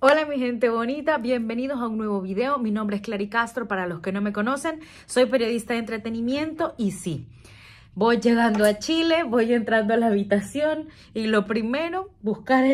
Hola mi gente bonita, bienvenidos a un nuevo video. Mi nombre es Clary Castro, para los que no me conocen, soy periodista de entretenimiento y sí, voy llegando a Chile, voy entrando a la habitación y lo primero, buscar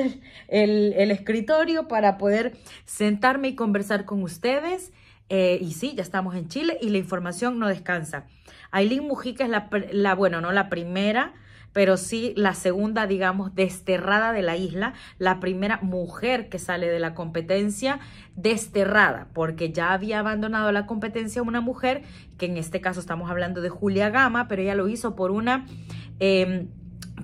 el, escritorio para poder sentarme y conversar con ustedes. Eh, y sí, ya estamos en Chile y la información no descansa. Aileen Mujica es la, la bueno, no la primera pero sí la segunda, digamos, desterrada de la isla, la primera mujer que sale de la competencia desterrada, porque ya había abandonado la competencia una mujer, que en este caso estamos hablando de Julia Gama, pero ella lo hizo por una... Em,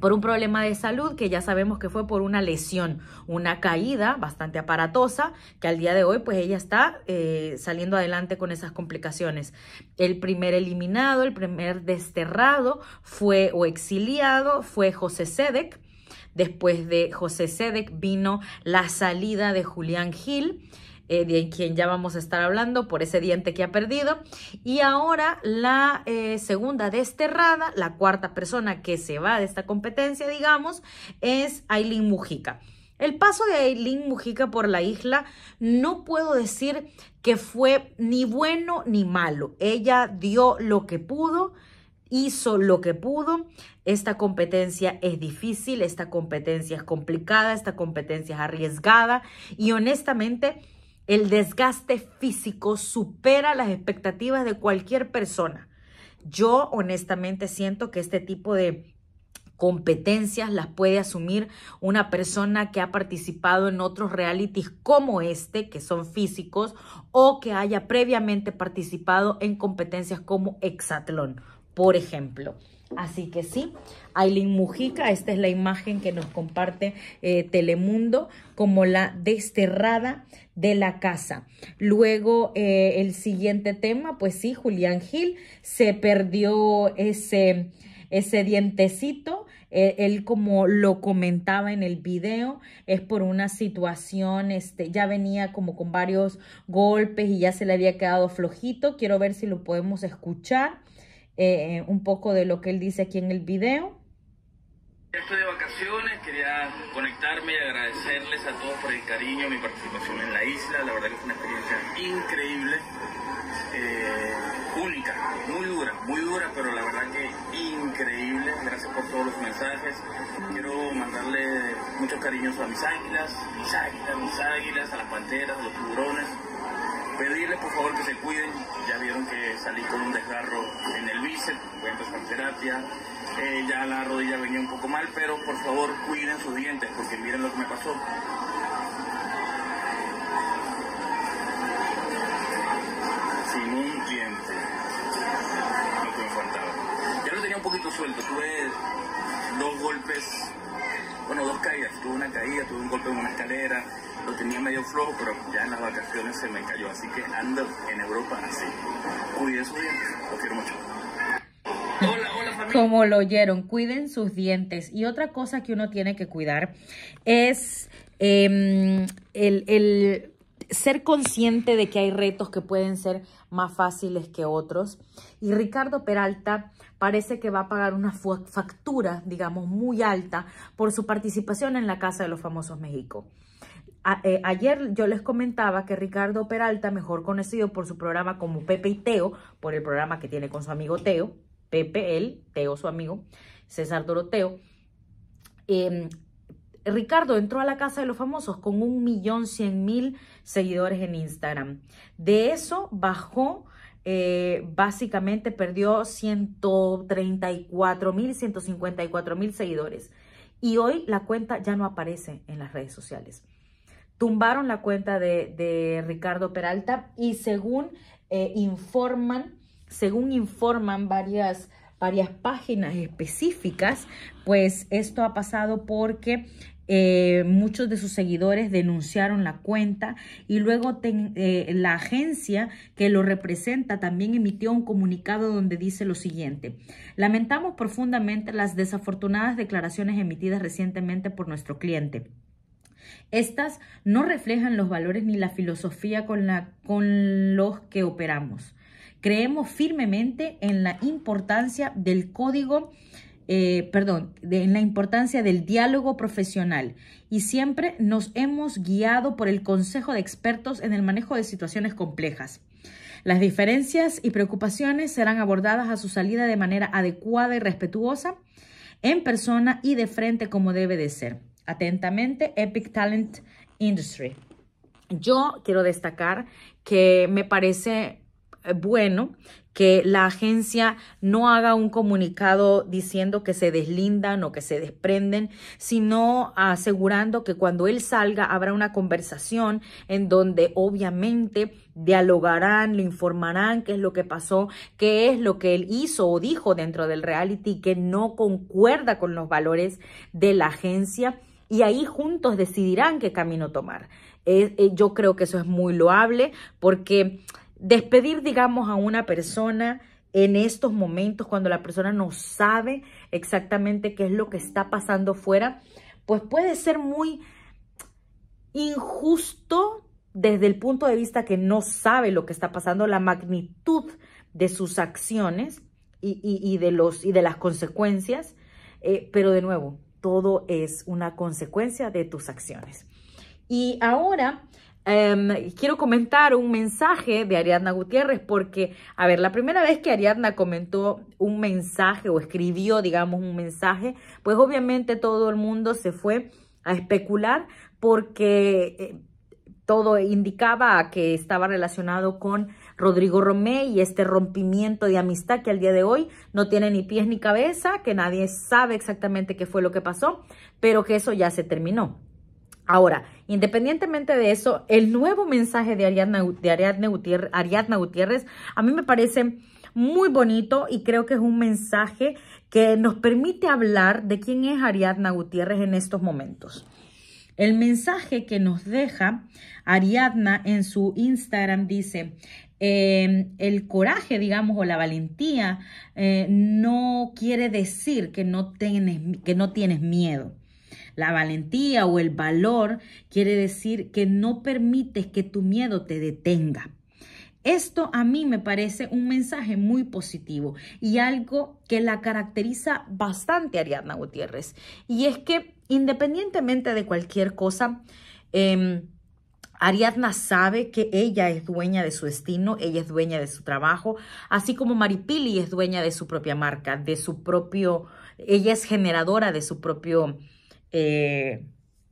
por un problema de salud que ya sabemos que fue por una lesión, una caída bastante aparatosa, que al día de hoy pues ella está eh, saliendo adelante con esas complicaciones. El primer eliminado, el primer desterrado fue o exiliado fue José Sedec. Después de José Sedec vino la salida de Julián Gil eh, de quien ya vamos a estar hablando por ese diente que ha perdido. Y ahora la eh, segunda desterrada, la cuarta persona que se va de esta competencia, digamos, es Aileen Mujica. El paso de Aileen Mujica por la isla no puedo decir que fue ni bueno ni malo. Ella dio lo que pudo, hizo lo que pudo. Esta competencia es difícil, esta competencia es complicada, esta competencia es arriesgada y honestamente el desgaste físico supera las expectativas de cualquier persona. Yo honestamente siento que este tipo de competencias las puede asumir una persona que ha participado en otros realities como este, que son físicos, o que haya previamente participado en competencias como Exatlón, por ejemplo. Así que sí, Aileen Mujica, esta es la imagen que nos comparte eh, Telemundo como la desterrada de la casa. Luego, eh, el siguiente tema, pues sí, Julián Gil se perdió ese, ese dientecito. Eh, él, como lo comentaba en el video, es por una situación, este, ya venía como con varios golpes y ya se le había quedado flojito. Quiero ver si lo podemos escuchar. Eh, un poco de lo que él dice aquí en el video. Estoy de vacaciones, quería conectarme y agradecerles a todos por el cariño, mi participación en la isla, la verdad que fue una experiencia increíble, eh, única, muy dura, muy dura, pero la verdad que increíble, gracias por todos los mensajes, quiero mandarle muchos cariños a mis águilas, mis águilas, mis águilas, a las panteras, a los tiburones, Pedirles por favor que se cuiden, ya vieron que salí con un desgarro en el bíceps, voy a empezar terapia, eh, ya la rodilla venía un poco mal, pero por favor cuiden sus dientes, porque miren lo que me pasó. Sin un diente, lo que me faltaba. Ya lo tenía un poquito suelto, tuve dos golpes, bueno, dos caídas, tuve una caída, tuve un golpe en una escalera, tenía medio flojo, pero ya en las vacaciones se me cayó. Así que ando en Europa así. sus dientes, quiero mucho. Hola, hola familia. Como lo oyeron, cuiden sus dientes. Y otra cosa que uno tiene que cuidar es em, el, el ser consciente de que hay retos que pueden ser más fáciles que otros. Y Ricardo Peralta parece que va a pagar una factura, digamos, muy alta por su participación en la Casa de los Famosos México. Eh, ayer yo les comentaba que Ricardo Peralta, mejor conocido por su programa como Pepe y Teo, por el programa que tiene con su amigo Teo, Pepe, él, Teo, su amigo, César Doroteo, em, Ricardo entró a la casa de los famosos con un millón cien mil seguidores en Instagram. De eso bajó eh, básicamente perdió 134 mil, cuatro mil seguidores. Y hoy la cuenta ya no aparece en las redes sociales tumbaron la cuenta de, Ricardo Peralta y según eh, informan, según informan varias, varias páginas específicas, pues esto ha pasado porque eh, muchos de sus seguidores denunciaron la cuenta y luego eh, la agencia que lo representa también emitió un comunicado donde dice lo siguiente. Lamentamos profundamente las desafortunadas declaraciones emitidas recientemente por nuestro cliente. Estas no reflejan los valores ni la filosofía con, la, los que operamos. Creemos firmemente en la importancia del código eh, en la importancia del diálogo profesional y siempre nos hemos guiado por el Consejo de Expertos en el manejo de situaciones complejas. Las diferencias y preocupaciones serán abordadas a su salida de manera adecuada y respetuosa, en persona y de frente como debe de ser. Atentamente, Epic Talent Industry. Yo quiero destacar que me parece eh, bueno que la agencia no haga un comunicado diciendo que se deslindan o que se desprenden, sino asegurando que cuando él salga habrá una conversación en donde obviamente dialogarán, le informarán qué es lo que pasó, qué es lo que él hizo o dijo dentro del reality que no concuerda con los valores de la agencia y ahí juntos decidirán qué camino tomar. Eh, yo creo que eso es muy loable porque despedir, digamos, a una persona en estos momentos cuando la persona no sabe exactamente qué es lo que está pasando fuera, pues puede ser muy injusto desde el punto de vista que no sabe lo que está pasando, la magnitud de sus acciones y, de, los, y de las consecuencias. Eh, pero de nuevo, todo es una consecuencia de tus acciones. Y ahora em, quiero comentar un mensaje de Ariadna Gutiérrez porque, a ver, la primera vez que Ariadna comentó un mensaje o escribió, digamos, un mensaje, pues obviamente todo el mundo se fue a especular porque eh, todo indicaba que estaba relacionado con Rodrigo Romé y este rompimiento de amistad que al día de hoy no tiene ni pies ni cabeza, que nadie sabe exactamente qué fue lo que pasó, pero que eso ya se terminó. Ahora, independientemente de eso, el nuevo mensaje de Ariadna, Ariadna, Gutiérrez, Ariadna Gutiérrez a mí me parece muy bonito y creo que es un mensaje que nos permite hablar de quién es Ariadna Gutiérrez en estos momentos. El mensaje que nos deja Ariadna en su Instagram dice, Em, el coraje, digamos, o la valentía eh, no quiere decir que no, tienes, que no tienes miedo. La valentía o el valor quiere decir que no permites que tu miedo te detenga. Esto a mí me parece un mensaje muy positivo y algo que la caracteriza bastante Ariadna Gutiérrez. Y es que independientemente de cualquier cosa, em, Ariadna sabe que ella es dueña de su destino, ella es dueña de su trabajo, así como Maripili es dueña de su propia marca, de su propio, ella es generadora de su propio eh,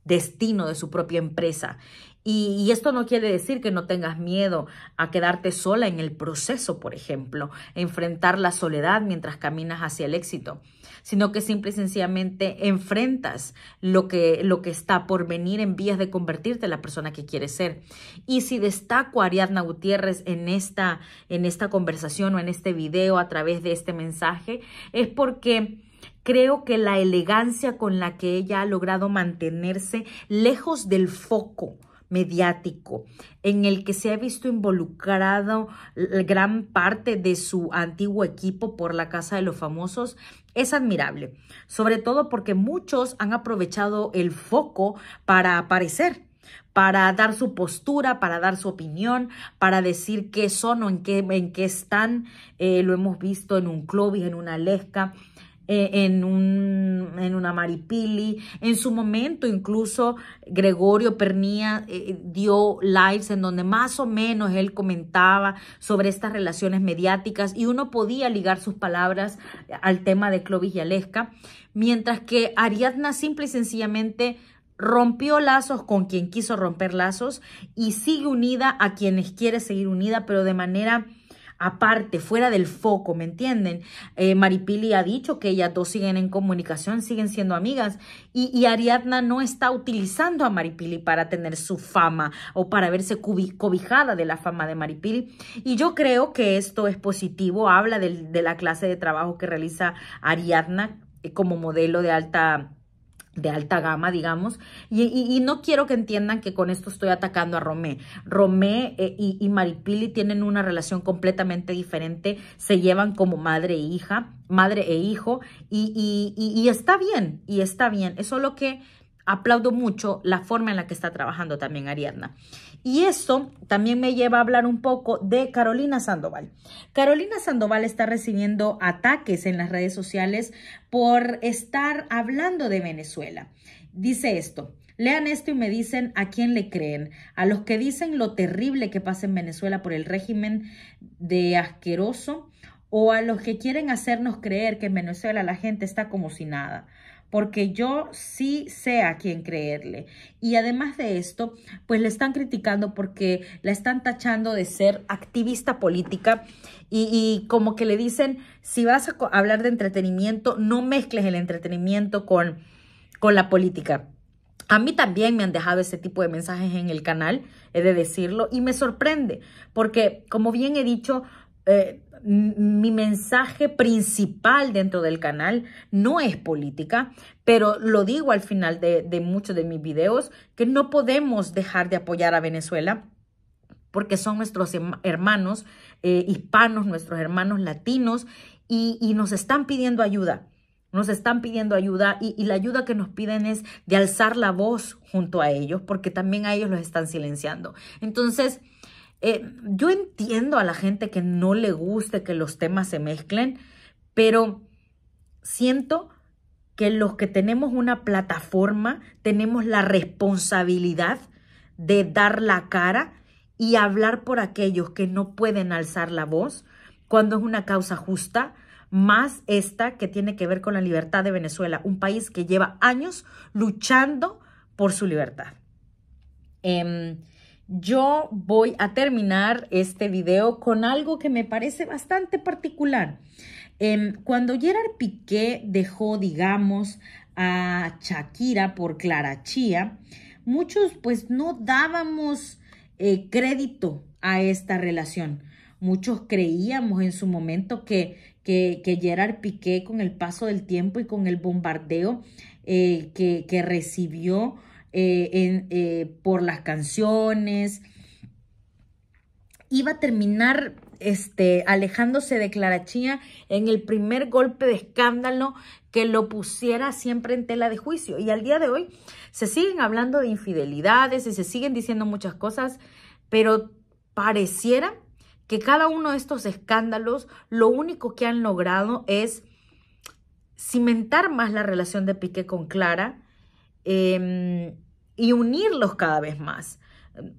destino, de su propia empresa. Y, esto no quiere decir que no tengas miedo a quedarte sola en el proceso, por ejemplo, enfrentar la soledad mientras caminas hacia el éxito, sino que simple y sencillamente enfrentas lo que, lo que está por venir en vías de convertirte en la persona que quieres ser. Y si destaco a Ariadna Gutiérrez en esta, en esta conversación o en este video a través de este mensaje, es porque... Creo que la elegancia con la que ella ha logrado mantenerse lejos del foco, mediático, en el que se ha visto involucrado gran parte de su antiguo equipo por la Casa de los Famosos, es admirable, sobre todo porque muchos han aprovechado el foco para aparecer para dar su postura, para dar su opinión, para decir qué son o en qué, en qué están. Eh, lo hemos visto en un club y en una Lesca, eh, en, un, una Maripili. En su momento incluso Gregorio Pernía eh, eh, dio lives en donde más o menos él comentaba sobre estas relaciones mediáticas y uno podía ligar sus palabras al tema de Clovis y Aleska, mientras que Ariadna simple y sencillamente rompió lazos con quien quiso romper lazos y sigue unida a quienes quiere seguir unida, pero de manera aparte, fuera del foco, ¿me entienden? Eh, Maripili ha dicho que ellas dos siguen en comunicación, siguen siendo amigas y, Ariadna no está utilizando a Maripili para tener su fama o para verse cobijada de la fama de Maripili. Y yo creo que esto es positivo, habla de la clase de trabajo que realiza Ariadna eh, como modelo de alta de alta gama, digamos, y, no quiero que entiendan que con esto estoy atacando a Romé. Romé eh, y, Maripili tienen una relación completamente diferente, se llevan como madre e hija, madre e hijo, y, está bien, y está bien. Es lo que aplaudo mucho la forma en la que está trabajando también Ariadna. Y esto también me lleva a hablar un poco de Carolina Sandoval. Carolina Sandoval está recibiendo ataques en las redes sociales por estar hablando de Venezuela. Dice esto, Lean esto y me dicen a quién le creen, a los que dicen lo terrible que pasa en Venezuela por el régimen de asqueroso o a los que quieren hacernos creer que en Venezuela la gente está como si nada porque yo sí sé a quién creerle. Y además de esto, pues le están criticando porque la están tachando de ser activista política y, como que le dicen, si vas a hablar de entretenimiento, no mezcles el entretenimiento con, con la política. A mí también me han dejado ese tipo de mensajes en el canal, he de decirlo, y me sorprende, porque como bien he dicho, eh, mi mensaje principal dentro del canal no es política, pero lo digo al final de, muchos de mis videos, que no podemos dejar de apoyar a Venezuela porque son nuestros hermanos eh, hispanos, nuestros hermanos latinos, y, nos están pidiendo ayuda. Nos están pidiendo ayuda y, y, la ayuda que nos piden es de alzar la voz junto a ellos, porque también a ellos los están silenciando. Entonces, eh, yo entiendo a la gente que no le guste que los temas se mezclen, pero siento que los que tenemos una plataforma tenemos la responsabilidad de dar la cara y hablar por aquellos que no pueden alzar la voz cuando es una causa justa, más esta que tiene que ver con la libertad de Venezuela, un país que lleva años luchando por su libertad. Em, yo voy a terminar este video con algo que me parece bastante particular. Em, cuando Gerard Piqué dejó, digamos, a Shakira por Clara Chía, muchos pues no dábamos eh, crédito a esta relación. Muchos creíamos en su momento que, que, Gerard Piqué con el paso del tiempo y con el bombardeo eh, que, que recibió eh, en, eh, por las canciones. Iba a terminar este, alejándose de Clarachía en el primer golpe de escándalo que lo pusiera siempre en tela de juicio. Y al día de hoy se siguen hablando de infidelidades y se siguen diciendo muchas cosas, pero pareciera que cada uno de estos escándalos lo único que han logrado es cimentar más la relación de Piqué con Clara, Em, y unirlos cada vez más.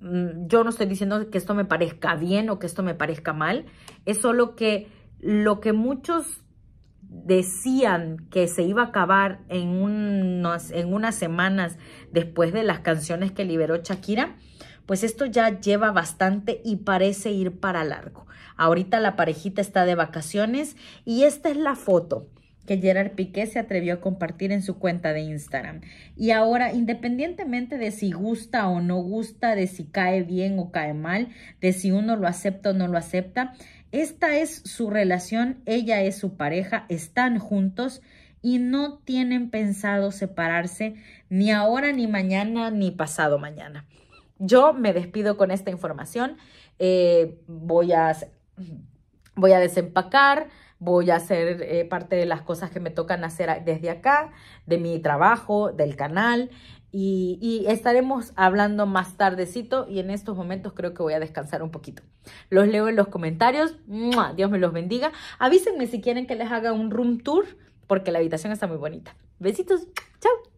Mm, yo no estoy diciendo que esto me parezca bien o que esto me parezca mal, es solo que lo que muchos decían que se iba a acabar en, en unas semanas después de las canciones que liberó Shakira, pues esto ya lleva bastante y parece ir para largo. Ahorita la parejita está de vacaciones y esta es la foto que Gerard Piqué se atrevió a compartir en su cuenta de Instagram. Y ahora, independientemente de si gusta o no gusta, de si cae bien o cae mal, de si uno lo acepta o no lo acepta, esta es su relación, ella es su pareja, están juntos y no tienen pensado separarse ni ahora, ni mañana, ni pasado mañana. Yo me despido con esta información. Eh, voy a desempacar voy a hacer eh, parte de las cosas que me tocan hacer desde acá, de mi trabajo, del canal. Y, estaremos hablando más tardecito y en estos momentos creo que voy a descansar un poquito. Los leo en los comentarios. Dios me los bendiga. Avísenme si quieren que les haga un room tour porque la habitación está muy bonita. Besitos. Chao.